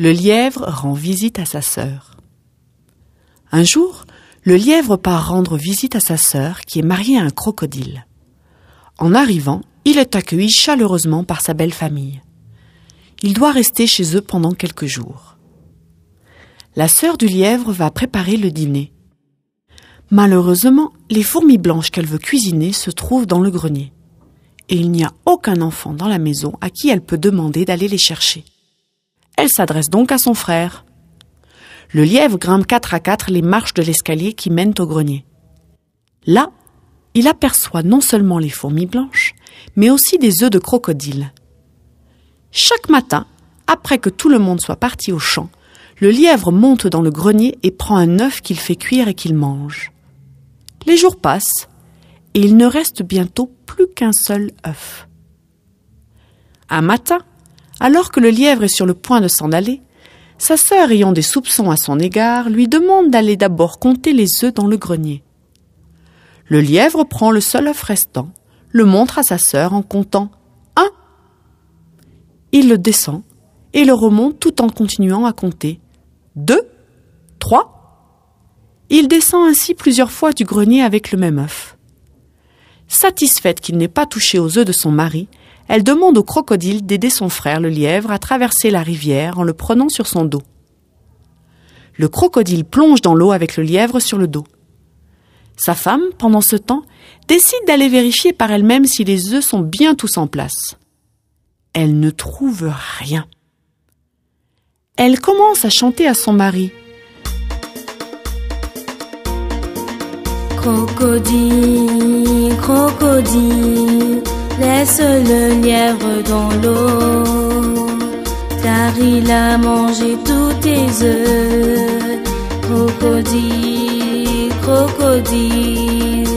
le lièvre rend visite à sa sœur. Un jour, le lièvre part rendre visite à sa sœur qui est mariée à un crocodile. En arrivant, il est accueilli chaleureusement par sa belle famille. Il doit rester chez eux pendant quelques jours. La sœur du lièvre va préparer le dîner. Malheureusement, les fourmis blanches qu'elle veut cuisiner se trouvent dans le grenier. Et il n'y a aucun enfant dans la maison à qui elle peut demander d'aller les chercher. Elle s'adresse donc à son frère. Le lièvre grimpe quatre à quatre les marches de l'escalier qui mène au grenier. Là, il aperçoit non seulement les fourmis blanches, mais aussi des œufs de crocodile. Chaque matin, après que tout le monde soit parti au champ, le lièvre monte dans le grenier et prend un œuf qu'il fait cuire et qu'il mange. Les jours passent, et il ne reste bientôt plus qu'un seul œuf. Un matin, alors que le lièvre est sur le point de s'en aller, sa sœur ayant des soupçons à son égard lui demande d'aller d'abord compter les œufs dans le grenier. Le lièvre prend le seul œuf restant, le montre à sa sœur en comptant un. Il le descend et le remonte tout en continuant à compter deux, trois. Il descend ainsi plusieurs fois du grenier avec le même œuf. Satisfaite qu'il n'ait pas touché aux œufs de son mari, elle demande au crocodile d'aider son frère le lièvre à traverser la rivière en le prenant sur son dos. Le crocodile plonge dans l'eau avec le lièvre sur le dos. Sa femme, pendant ce temps, décide d'aller vérifier par elle-même si les œufs sont bien tous en place. Elle ne trouve rien. Elle commence à chanter à son mari. Crocodile, crocodile. Laisse le lièvre dans l'eau, car il a mangé tous tes œufs. Crocodile, crocodile.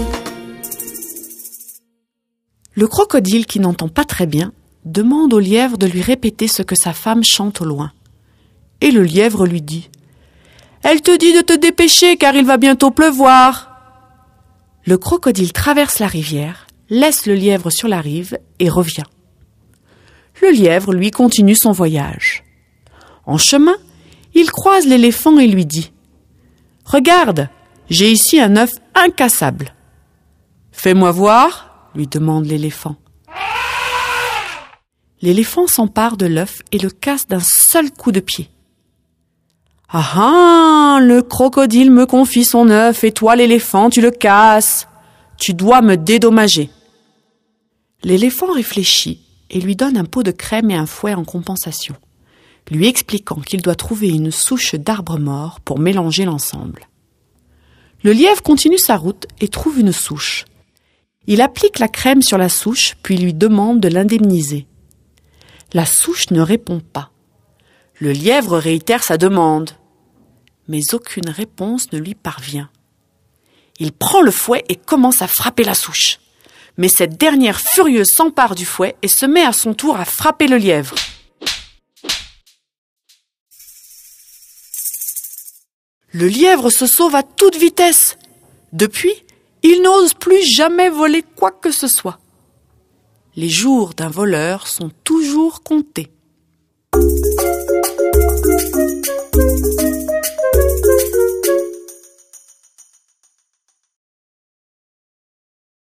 Le crocodile, qui n'entend pas très bien, demande au lièvre de lui répéter ce que sa femme chante au loin. Et le lièvre lui dit Elle te dit de te dépêcher car il va bientôt pleuvoir. Le crocodile traverse la rivière, laisse le lièvre sur la rive et revient. Le lièvre, lui, continue son voyage. En chemin, il croise l'éléphant et lui dit Regarde, j'ai ici un œuf incassable. Fais-moi voir, lui demande l'éléphant. L'éléphant s'empare de l'œuf et le casse d'un seul coup de pied. Ah ah, le crocodile me confie son œuf et toi l'éléphant tu le casses. Tu dois me dédommager. L'éléphant réfléchit et lui donne un pot de crème et un fouet en compensation, lui expliquant qu'il doit trouver une souche d'arbre mort pour mélanger l'ensemble. Le lièvre continue sa route et trouve une souche. Il applique la crème sur la souche puis lui demande de l'indemniser. La souche ne répond pas. Le lièvre réitère sa demande. Mais aucune réponse ne lui parvient. Il prend le fouet et commence à frapper la souche. Mais cette dernière furieuse s'empare du fouet et se met à son tour à frapper le lièvre. Le lièvre se sauve à toute vitesse. Depuis, il n'ose plus jamais voler quoi que ce soit. Les jours d'un voleur sont toujours comptés.